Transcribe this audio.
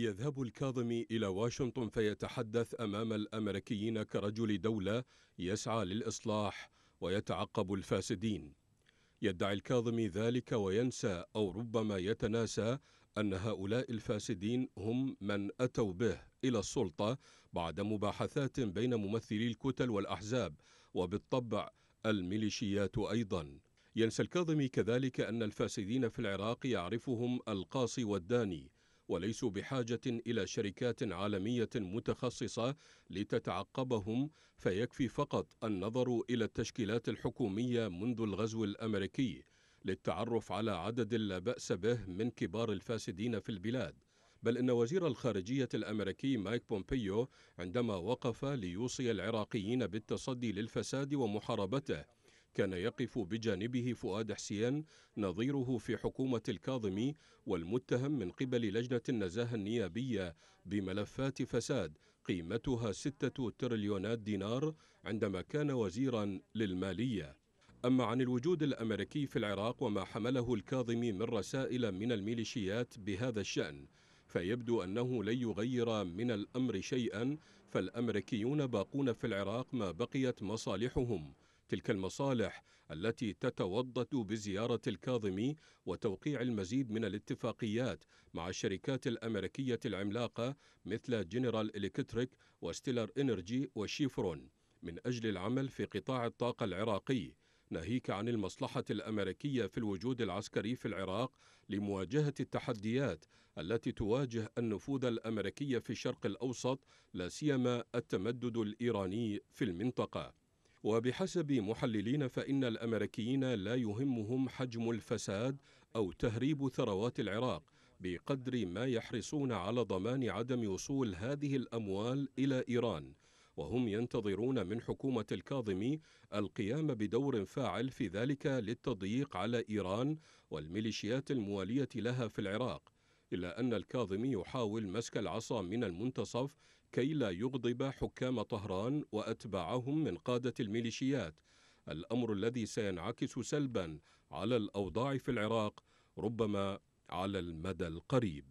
يذهب الكاظمي إلى واشنطن فيتحدث أمام الأمريكيين كرجل دولة يسعى للإصلاح ويتعقب الفاسدين يدعي الكاظمي ذلك وينسى أو ربما يتناسى أن هؤلاء الفاسدين هم من أتوا به إلى السلطة بعد مباحثات بين ممثلي الكتل والأحزاب وبالطبع الميليشيات أيضا ينسى الكاظمي كذلك أن الفاسدين في العراق يعرفهم القاصي والداني وليسوا بحاجة إلى شركات عالمية متخصصة لتتعقبهم فيكفي فقط النظر إلى التشكيلات الحكومية منذ الغزو الأمريكي للتعرف على عدد لا بأس به من كبار الفاسدين في البلاد بل إن وزير الخارجية الأمريكي مايك بومبيو عندما وقف ليوصي العراقيين بالتصدي للفساد ومحاربته كان يقف بجانبه فؤاد حسين نظيره في حكومة الكاظمي والمتهم من قبل لجنة النزاهة النيابية بملفات فساد قيمتها ستة تريليونات دينار عندما كان وزيرا للمالية أما عن الوجود الأمريكي في العراق وما حمله الكاظمي من رسائل من الميليشيات بهذا الشأن فيبدو أنه لن يغير من الأمر شيئا فالأمريكيون باقون في العراق ما بقيت مصالحهم تلك المصالح التي تتوضد بزيارة الكاظمي وتوقيع المزيد من الاتفاقيات مع الشركات الأمريكية العملاقة مثل جنرال إلكتريك وستيلر إنرجي وشيفرون من أجل العمل في قطاع الطاقة العراقي ناهيك عن المصلحة الأمريكية في الوجود العسكري في العراق لمواجهة التحديات التي تواجه النفوذ الأمريكي في الشرق الأوسط لا سيما التمدد الإيراني في المنطقة وبحسب محللين فإن الأمريكيين لا يهمهم حجم الفساد أو تهريب ثروات العراق بقدر ما يحرصون على ضمان عدم وصول هذه الأموال إلى إيران وهم ينتظرون من حكومة الكاظمي القيام بدور فاعل في ذلك للتضييق على إيران والميليشيات الموالية لها في العراق إلا أن الكاظمي يحاول مسك العصا من المنتصف كي لا يغضب حكام طهران وأتباعهم من قادة الميليشيات الأمر الذي سينعكس سلبا على الأوضاع في العراق ربما على المدى القريب